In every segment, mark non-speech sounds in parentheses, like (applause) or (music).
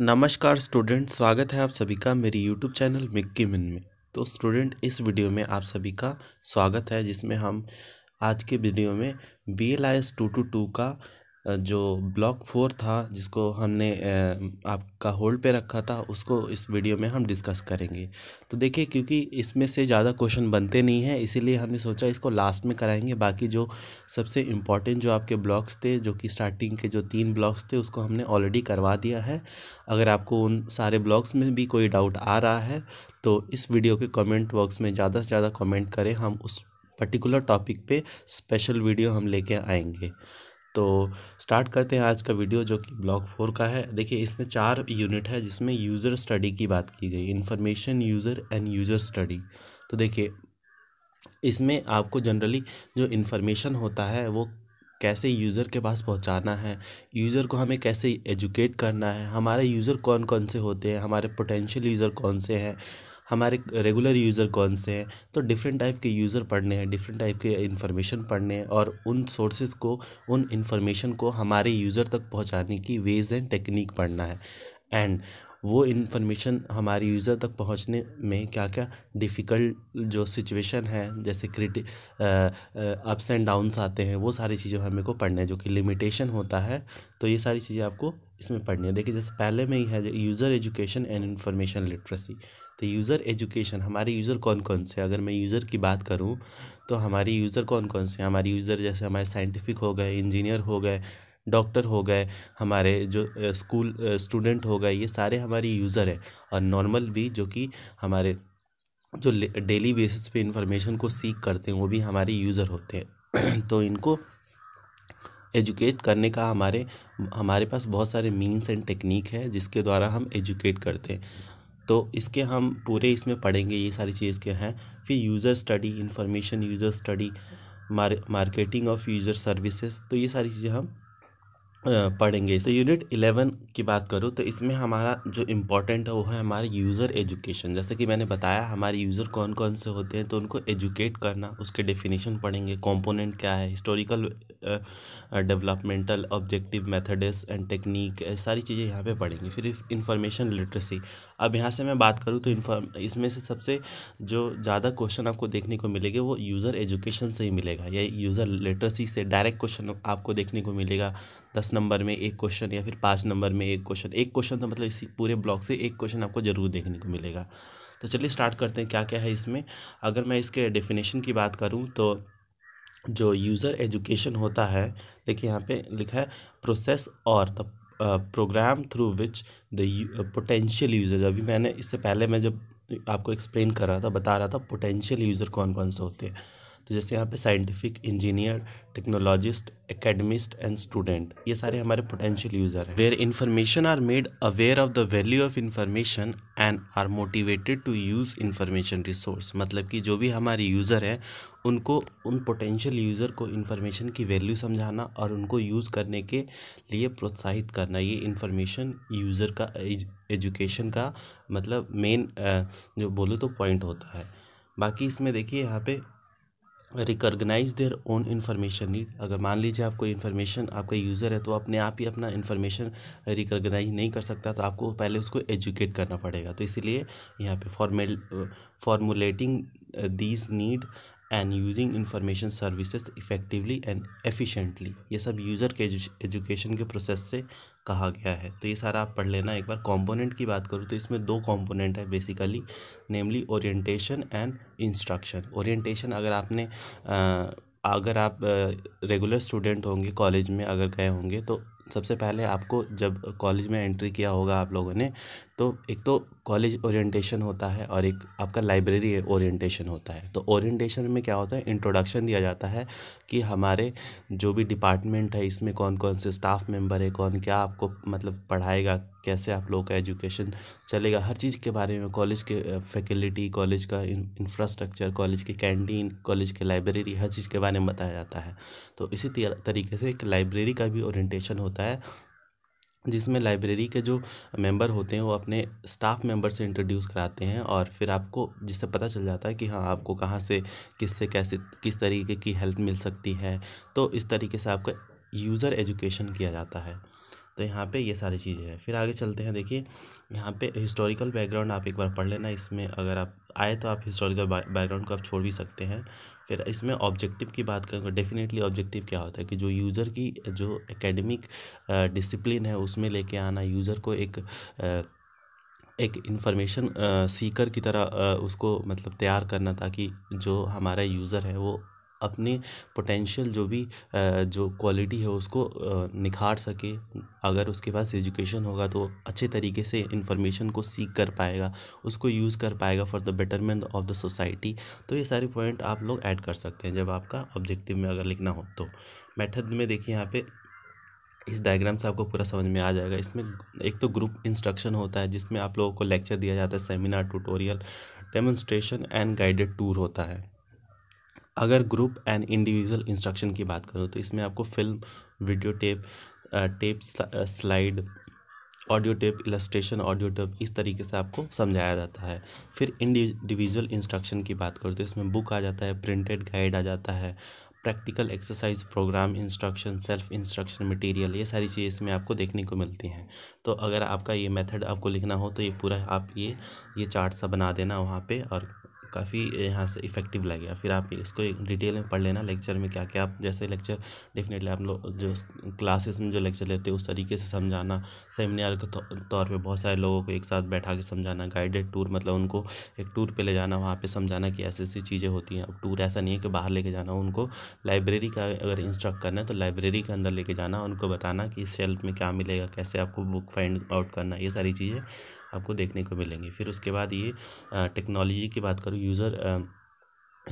नमस्कार स्टूडेंट स्वागत है आप सभी का मेरी यूट्यूब चैनल मिक्की मिन में तो स्टूडेंट इस वीडियो में आप सभी का स्वागत है जिसमें हम आज के वीडियो में B L I S two two two का जो ब्लॉक फोर था जिसको हमने आपका होल्ड पे रखा था उसको इस वीडियो में हम डिस्कस करेंगे तो देखिए क्योंकि इसमें से ज़्यादा क्वेश्चन बनते नहीं हैं इसीलिए हमने सोचा इसको लास्ट में कराएंगे बाकी जो सबसे इम्पॉर्टेंट जो आपके ब्लॉक्स थे जो कि स्टार्टिंग के जो तीन ब्लॉक्स थे उसको हमने ऑलरेडी करवा दिया है अगर आपको उन सारे ब्लॉक्स में भी कोई डाउट आ रहा है तो इस वीडियो के कमेंट बॉक्स में ज़्यादा से ज़्यादा कमेंट करें हम उस पर्टिकुलर टॉपिक पे स्पेशल वीडियो हम लेके आएंगे तो स्टार्ट करते हैं आज का वीडियो जो कि ब्लॉक फोर का है देखिए इसमें चार यूनिट है जिसमें यूज़र स्टडी की बात की गई information user and user study तो देखिए इसमें आपको जनरली जो इन्फॉर्मेशन होता है वो कैसे यूज़र के पास पहुंचाना है यूज़र को हमें कैसे एजुकेट करना है हमारे यूज़र कौन कौन से होते हैं हमारे पोटेंशियल यूज़र कौन से हैं हमारे रेगुलर यूज़र कौन से हैं तो डिफरेंट टाइप के यूज़र पढ़ने हैं डिफरेंट टाइप के इन्फॉर्मेशन पढ़ने हैं और उन सोर्सेज को उन इन्फॉर्मेशन को हमारे यूज़र तक पहुँचाने की वेज एंड टेक्निक पढ़ना है एंड वो इन्फॉर्मेशन हमारे यूज़र तक पहुंचने में क्या क्या डिफ़िकल्ट जो सिचुएशन है जैसे क्रिटि अप्स एंड डाउन्स आते हैं वो सारी चीज़ें हमें को पढ़ने हैं जो कि लिमिटेशन होता है तो ये सारी चीज़ें आपको इसमें पढ़नी है देखिए जैसे पहले में ही है user education and information literacy तो यूज़र एजुकेशन हमारे यूज़र कौन कौन से अगर मैं यूज़र की बात करूँ तो हमारे यूज़र कौन कौन से हमारे यूज़र जैसे हमारे साइंटिफिक हो गए इंजीनियर हो गए डॉक्टर हो गए हमारे जो स्कूल स्टूडेंट हो गए ये सारे हमारे यूज़र हैं और नॉर्मल भी जो कि हमारे जो डेली बेसिस पे इंफॉर्मेशन को सीख करते हैं वो भी हमारे यूज़र होते हैं (clears throat) तो इनको एजुकेट करने का हमारे हमारे पास बहुत सारे मीन्स एंड टेक्निक है जिसके द्वारा हम एजुकेट करते हैं तो इसके हम पूरे इसमें पढ़ेंगे ये सारी चीज़ के हैं फिर user study information user study marketing of user services तो ये सारी चीज़ें हम पढ़ेंगे तो यूनिट इलेवन की बात करूँ तो इसमें हमारा जो इम्पोर्टेंट है वो है हमारे यूज़र एजुकेशन जैसे कि मैंने बताया हमारे यूज़र कौन कौन से होते हैं तो उनको एजुकेट करना उसके डेफिनेशन पढ़ेंगे कंपोनेंट क्या है historical developmental objective methods and technique सारी चीज़ें यहाँ पे पढ़ेंगे फिर इंफॉर्मेशन लिटरेसी अब यहाँ से मैं बात करूँ तो इसमें से सबसे जो ज़्यादा क्वेश्चन आपको देखने को मिलेगा वो यूज़र एजुकेशन से ही मिलेगा या यूज़र लिटरेसी से डायरेक्ट क्वेश्चन आपको देखने को मिलेगा दस दस नंबर में एक क्वेश्चन या फिर पाँच नंबर में एक क्वेश्चन एक क्वेश्चन तो मतलब इसी पूरे ब्लॉक से एक क्वेश्चन आपको ज़रूर देखने को मिलेगा तो चलिए स्टार्ट करते हैं क्या क्या है इसमें अगर मैं इसके डेफिनेशन की बात करूँ तो जो यूज़र एजुकेशन होता है देखिए यहाँ पे लिखा है प्रोसेस और the program through which the potential user अभी मैंने इससे पहले मैं जब आपको एक्सप्लेन कर रहा था बता रहा था पोटेंशियल यूज़र कौन कौन से होते हैं तो जैसे यहाँ पे scientific engineer technologist academist and student ये सारे हमारे पोटेंशियल यूजर हैं where information are made aware of the value of information and are motivated to use information resource मतलब कि जो भी हमारे यूज़र हैं उनको उन पोटेंशियल यूज़र को इन्फॉर्मेशन की वैल्यू समझाना और उनको यूज़ करने के लिए प्रोत्साहित करना ये इन्फॉर्मेशन यूज़र का एजुकेशन का मतलब मेन जो बोलो तो पॉइंट होता है बाकी इसमें देखिए यहाँ पे recognise their own information need अगर मान लीजिए आपको इन्फॉर्मेशन आपका यूज़र है तो अपने आप ही अपना इन्फॉर्मेशन रिकॉग्नाइज नहीं कर सकता तो आपको पहले उसको एजुकेट करना पड़ेगा तो इसीलिए यहाँ पे formal formulating these need and using information services effectively and efficiently ये सब यूज़र के एजुकेशन के प्रोसेस से कहा गया है तो ये सारा आप पढ़ लेना एक बार कंपोनेंट की बात करूँ तो इसमें दो कंपोनेंट है basically namely orientation and instruction orientation अगर आपने आ, अगर आप रेगुलर स्टूडेंट होंगे कॉलेज में अगर गए होंगे तो सबसे पहले आपको जब कॉलेज में एंट्री किया होगा आप लोगों ने तो एक तो कॉलेज ओरिएंटेशन होता है और एक आपका लाइब्रेरी ओरिएंटेशन होता है तो ओरिएंटेशन में क्या होता है इंट्रोडक्शन दिया जाता है कि हमारे जो भी डिपार्टमेंट है इसमें कौन कौन से स्टाफ मेंबर है कौन क्या आपको मतलब पढ़ाएगा कैसे आप लोग का एजुकेशन चलेगा हर चीज़ के बारे में कॉलेज के फैकल्टी कॉलेज का इंफ्रास्ट्रक्चर कॉलेज की कैंटीन कॉलेज के लाइब्रेरी हर चीज़ के बारे में बताया जाता है तो इसी तरीके से एक लाइब्रेरी का भी ओरिएंटेशन होता जाता है जिसमें लाइब्रेरी के जो मेंबर होते हैं वो अपने स्टाफ मेंबर से इंट्रोड्यूस कराते हैं और फिर आपको जिससे पता चल जाता है कि हाँ आपको कहाँ से किससे कैसे किस तरीके की हेल्प मिल सकती है तो इस तरीके से आपका यूज़र एजुकेशन किया जाता है तो यहाँ पे ये सारी चीज़ें हैं फिर आगे चलते हैं देखिए यहाँ पे हिस्टोरिकल बैकग्राउंड आप एक बार पढ़ लेना इसमें अगर आप आए तो आप हिस्टोरिकल बैकग्राउंड को आप छोड़ भी सकते हैं फिर इसमें ऑब्जेक्टिव की बात करें तो डेफिनेटली ऑब्जेक्टिव क्या होता है कि जो यूज़र की जो एकेडमिक डिसिप्लिन है उसमें लेके आना यूज़र को एक आ, एक इन्फॉर्मेशन सीकर की तरह आ, उसको मतलब तैयार करना ताकि जो हमारा यूज़र है वो अपने पोटेंशियल जो भी जो क्वालिटी है उसको निखार सके अगर उसके पास एजुकेशन होगा तो अच्छे तरीके से इन्फॉर्मेशन को सीख कर पाएगा उसको यूज़ कर पाएगा for the betterment of the society तो ये सारे पॉइंट आप लोग ऐड कर सकते हैं जब आपका ऑब्जेक्टिव में अगर लिखना हो तो मेथड में देखिए यहाँ पे इस डायग्राम से आपको पूरा समझ में आ जाएगा इसमें एक तो ग्रुप इंस्ट्रक्शन होता है जिसमें आप लोगों को लेक्चर दिया जाता है seminar tutorial demonstration and guided tour होता है अगर ग्रुप एंड इंडिविजुअल इंस्ट्रक्शन की बात करूँ तो इसमें आपको film video tape tape slide audio tape illustration audio tape इस तरीके से आपको समझाया जाता है फिर इंडिविजुअल इंस्ट्रक्शन की बात करूँ तो इसमें बुक आ जाता है प्रिंटेड गाइड आ जाता है practical exercise program instruction self instruction material ये सारी चीज़ें इसमें आपको देखने को मिलती हैं तो अगर आपका ये मेथड आपको लिखना हो तो ये पूरा आप ये ये चार्ट सा बना देना वहाँ पे और काफ़ी यहाँ से इफेक्टिव लगेगा फिर आप इसको डिटेल में पढ़ लेना लेक्चर में क्या क्या आप जैसे लेक्चर डेफिनेटली आप लोग जो क्लासेस में जो लेक्चर लेते हैं उस तरीके से समझाना सेमिनार के तो, तौर पे बहुत सारे लोगों को एक साथ बैठा के समझाना गाइडेड टूर मतलब उनको एक टूर पे ले जाना वहाँ पे समझाना कि ऐसी ऐसी चीज़ें होती हैं अब टूर ऐसा नहीं है कि बाहर लेके जाना उनको लाइब्रेरी का अगर इंस्ट्रक्ट करना है तो लाइब्रेरी के अंदर लेके जाना उनको बताना कि इस में क्या मिलेगा कैसे आपको बुक फाइंड आउट करना ये सारी चीज़ें आपको देखने को मिलेंगे फिर उसके बाद ये टेक्नोलॉजी की बात करूँ user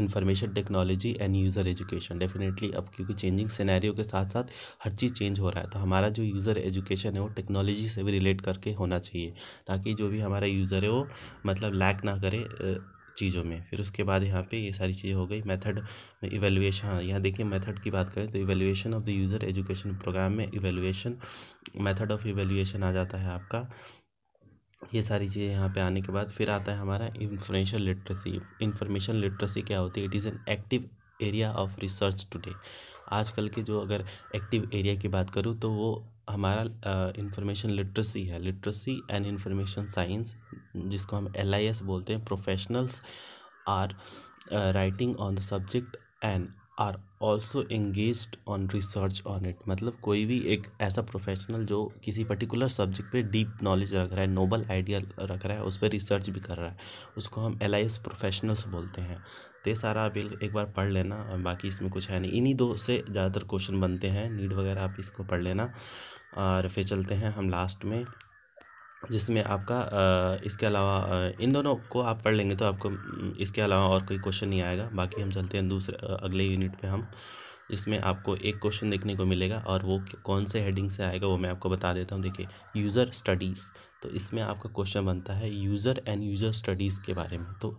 information technology and user education definitely अब क्योंकि चेंजिंग सिनेरियो के साथ साथ हर चीज़ चेंज हो रहा है तो हमारा जो यूज़र एजुकेशन है वो टेक्नोलॉजी से भी रिलेट करके होना चाहिए ताकि जो भी हमारा यूज़र है वो मतलब लैक ना करे चीज़ों में फिर उसके बाद यहाँ पे ये सारी चीज़ें हो गई मेथड में इवेलुएशन हाँ यहाँ देखिए मेथड की बात करें तो evaluation of the user education program में इवेलुएशन मेथड ऑफ इवेलुएशन आ जाता है आपका ये सारी चीज़ें यहाँ पे आने के बाद फिर आता है हमारा इंफॉर्मेशन लिटरेसी इंफॉर्मेशन लिटरेसी क्या होती है it is an active area of research today आजकल के जो अगर एक्टिव एरिया की बात करूँ तो वो हमारा इंफॉर्मेशन लिटरेसी है लिटरेसी एंड इंफॉर्मेशन साइंस जिसको हम एल बोलते हैं professionals are writing on the subject and are also engage on research on it मतलब कोई भी एक ऐसा प्रोफेशनल जो किसी पर्टिकुलर सब्जेक्ट पे डीप नॉलेज रख रहा है नोबल आइडिया रख रहा है उस पर रिसर्च भी कर रहा है उसको हम एल आई एस प्रोफेशनल्स बोलते हैं तो ये सारा आप एक बार पढ़ लेना और बाकी इसमें कुछ है नहीं इन्हीं दो से ज़्यादातर क्वेश्चन बनते हैं नीड वगैरह आप इसको पढ़ लेना और फिर चलते हैं हम लास्ट में जिसमें आपका इसके अलावा इन दोनों को आप पढ़ लेंगे तो आपको इसके अलावा और कोई क्वेश्चन नहीं आएगा बाकी हम चलते हैं दूसरे अगले यूनिट पे हम इसमें आपको एक क्वेश्चन देखने को मिलेगा और वो कौन से हेडिंग से आएगा वो मैं आपको बता देता हूँ देखिए यूज़र स्टडीज़ तो इसमें आपका क्वेश्चन बनता है यूज़र एंड यूज़र स्टडीज़ के बारे में तो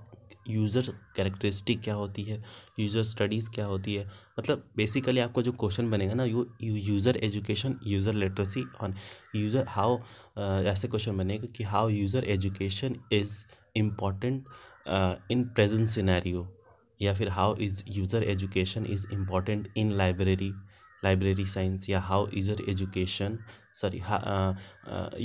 यूज़र कैरेक्टरिस्टिक क्या होती है यूज़र स्टडीज़ क्या होती है मतलब बेसिकली आपका जो क्वेश्चन बनेगा ना you user education user literacy on user how ऐसे क्वेश्चन बनेगा कि how user education is important in present scenario या फिर how is user education is important in library library science या how user education sorry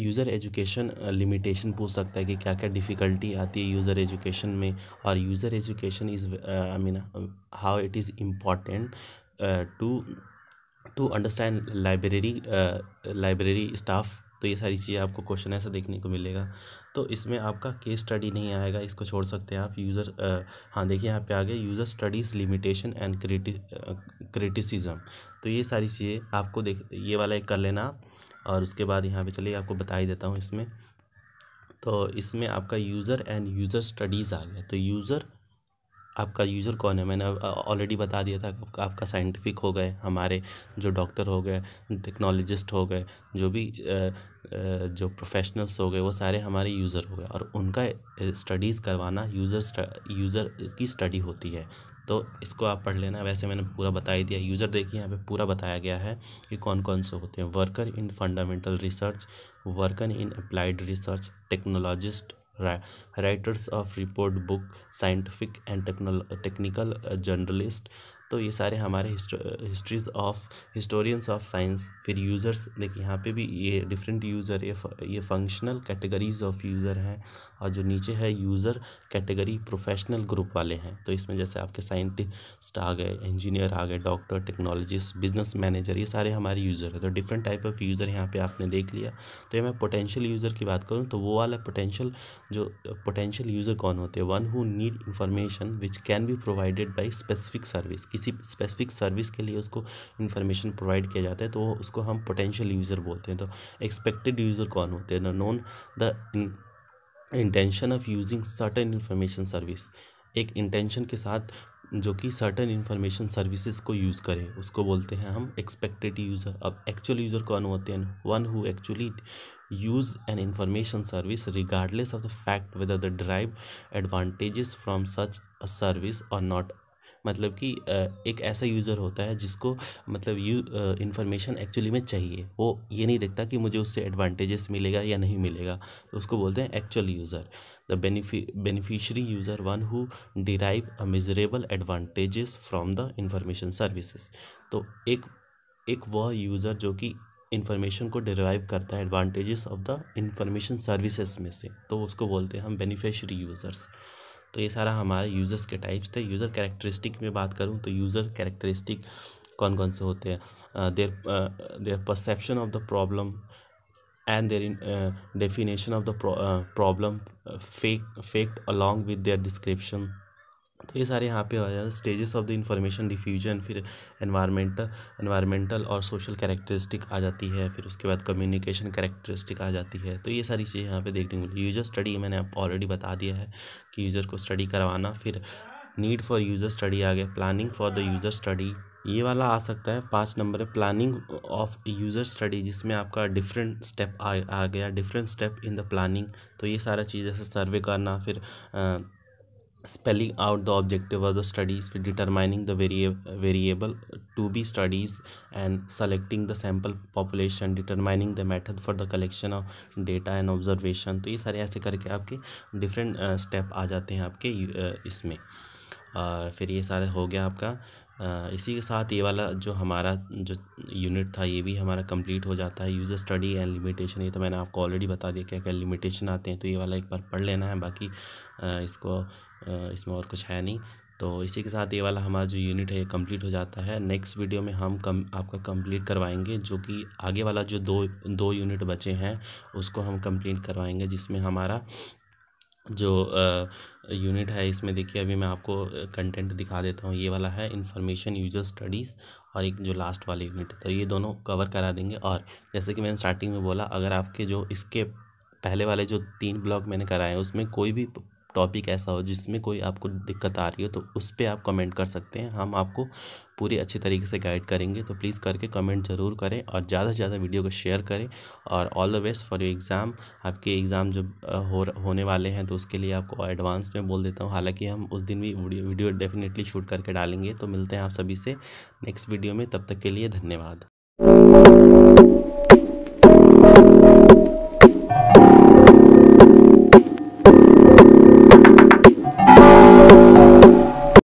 user education limitation पूछ सकता है कि क्या क्या डिफ़िकल्टी आती है यूज़र एजुकेशन में और user education is I mean how it is important to to understand library library staff तो ये सारी चीज़ें आपको क्वेश्चन ऐसा देखने को मिलेगा तो इसमें आपका केस स्टडी नहीं आएगा इसको छोड़ सकते हैं आप यूज़र हाँ देखिए यहाँ पे आ गया user studies limitation and criti criticism तो ये सारी चीज़ें आपको देख ये वाला एक कर लेना आप और उसके बाद यहाँ पे चलिए आपको बता ही देता हूँ इसमें तो इसमें आपका यूज़र एंड यूज़र स्टडीज़ आ गया तो यूज़र आपका यूज़र कौन है मैंने ऑलरेडी बता दिया था आपका साइंटिफिक हो गए हमारे जो डॉक्टर हो गए टेक्नोलॉजिस्ट हो गए जो भी जो प्रोफेशनल्स हो गए वो सारे हमारे यूज़र हो गए और उनका स्टडीज़ करवाना यूज़र यूज़र की स्टडी होती है तो इसको आप पढ़ लेना वैसे मैंने पूरा बता ही दिया यूज़र देखिए यहाँ पे पूरा बताया गया है कि कौन कौन से होते हैं worker in fundamental research worker in applied research technologist writers of report book scientific and technical journalist uh, तो ये सारे हमारे histories of historians of science फिर यूज़र्स देखिए यहाँ पे भी ये डिफरेंट यूज़र ये ये फंक्शनल कैटेगरीज ऑफ यूज़र हैं और जो नीचे है यूज़र कैटेगरी प्रोफेशनल ग्रुप वाले हैं तो इसमें जैसे आपके साइंटिस्ट आ गए इंजीनियर आ गए डॉक्टर टेक्नोलॉजिस्ट बिजनेस मैनेजर ये सारे हमारे यूज़र हैं तो डिफरेंट टाइप ऑफ यूज़र यहाँ पर आपने देख लिया तो ये मैं पोटेंशियल यूज़र की बात करूँ तो वो वाला पोटेंशियल जो पोटेंशियल यूज़र कौन होते हैं one who need information which can be provided by specific service किसी स्पेसिफिक सर्विस के लिए उसको इन्फॉर्मेशन प्रोवाइड किया जाता है तो उसको हम पोटेंशियल यूज़र बोलते हैं तो एक्सपेक्टेड यूज़र कौन होते हैं known the intention of using certain information service एक इंटेंशन के साथ जो कि सर्टन इन्फॉर्मेशन सर्विसेज को यूज़ करें उसको बोलते हैं हम एक्सपेक्टेड यूज़र अब एक्चुअल यूज़र कौन होते हैं one who actually use an information service regardless of the fact whether the drive advantages from such a service or not मतलब कि एक ऐसा यूज़र होता है जिसको मतलब यू इन्फॉर्मेशन एक्चुअली में चाहिए वो ये नहीं देखता कि मुझे उससे एडवांटेजेस मिलेगा या नहीं मिलेगा तो उसको बोलते हैं actual user the benefi beneficiary user one who derive a measurable advantages from the information services तो एक एक वह यूज़र जो कि इन्फॉर्मेशन को डिराइव करता है advantages of the information services में से तो उसको बोलते हैं हम बेनिफिशरी यूज़र्स तो ये सारा हमारे यूज़र्स के टाइप्स थे यूज़र कैरेक्टरिस्टिक में बात करूँ तो यूज़र कैरेक्टरिस्टिक कौन कौन से होते हैं their their perception of the problem and their in definition of the problem fake fact along with their description तो ये सारे यहाँ पे हो जाए stages of the information diffusion फिर एनवायरमेंट एनवायरमेंटल और सोशल कैरेक्टरिस्टिक आ जाती है फिर उसके बाद कम्युनिकेशन कैरेक्टरिस्टिक आ जाती है तो ये सारी चीज़ें यहाँ पे देखने को मिली यूजर स्टडी मैंने आप ऑलरेडी बता दिया है कि यूज़र को स्टडी करवाना फिर नीड फॉर यूज़र स्टडी आ गया planning for the user study ये वाला आ सकता है पाँच नंबर है प्लानिंग ऑफ यूज़र स्टडी जिसमें आपका डिफरेंट स्टेप आ, आ गया different step in the planning तो ये सारा चीज़ जैसे सर्वे करना फिर आ, spelling out the objective of the studies with determining the vari- variable to be studies and selecting the sample population determining the method for the collection of data and observation तो ये सारे ऐसे करके आपके different step आ जाते हैं आपके इसमें फिर ये सारे हो गया आपका इसी के साथ ये वाला जो हमारा जो यूनिट था ये भी हमारा कंप्लीट हो जाता है यूज़र स्टडी एंड लिमिटेशन ये तो मैंने आपको ऑलरेडी बता दिया क्या क्या लिमिटेशन आते हैं तो ये वाला एक बार पढ़ लेना है बाकी इसको इसमें और कुछ है नहीं तो इसी के साथ ये वाला हमारा जो यूनिट है ये कंप्लीट हो जाता है नेक्स्ट वीडियो में हम कम आपका कंप्लीट करवाएंगे जो कि आगे वाला जो दो दो यूनिट बचे हैं उसको हम कंप्लीट करवाएंगे जिसमें हमारा जो यूनिट है इसमें देखिए अभी मैं आपको कंटेंट दिखा देता हूँ ये वाला है इन्फॉर्मेशन यूजर स्टडीज़ और एक जो लास्ट वाली यूनिट तो ये दोनों कवर करा देंगे और जैसे कि मैंने स्टार्टिंग में बोला अगर आपके जो इसके पहले वाले जो तीन ब्लॉग मैंने कराए हैं उसमें कोई भी टॉपिक ऐसा हो जिसमें कोई आपको दिक्कत आ रही हो तो उस पर आप कमेंट कर सकते हैं हम आपको पूरी अच्छे तरीके से गाइड करेंगे तो प्लीज़ करके कमेंट ज़रूर करें और ज़्यादा से ज़्यादा वीडियो को शेयर करें और all the best for your exam आपके एग्ज़ाम जब हो होने वाले हैं तो उसके लिए आपको एडवांस में बोल देता हूँ हालांकि हम उस दिन भी वीडियो डेफिनेटली शूट करके डालेंगे तो मिलते हैं आप सभी से नेक्स्ट वीडियो में तब तक के लिए धन्यवाद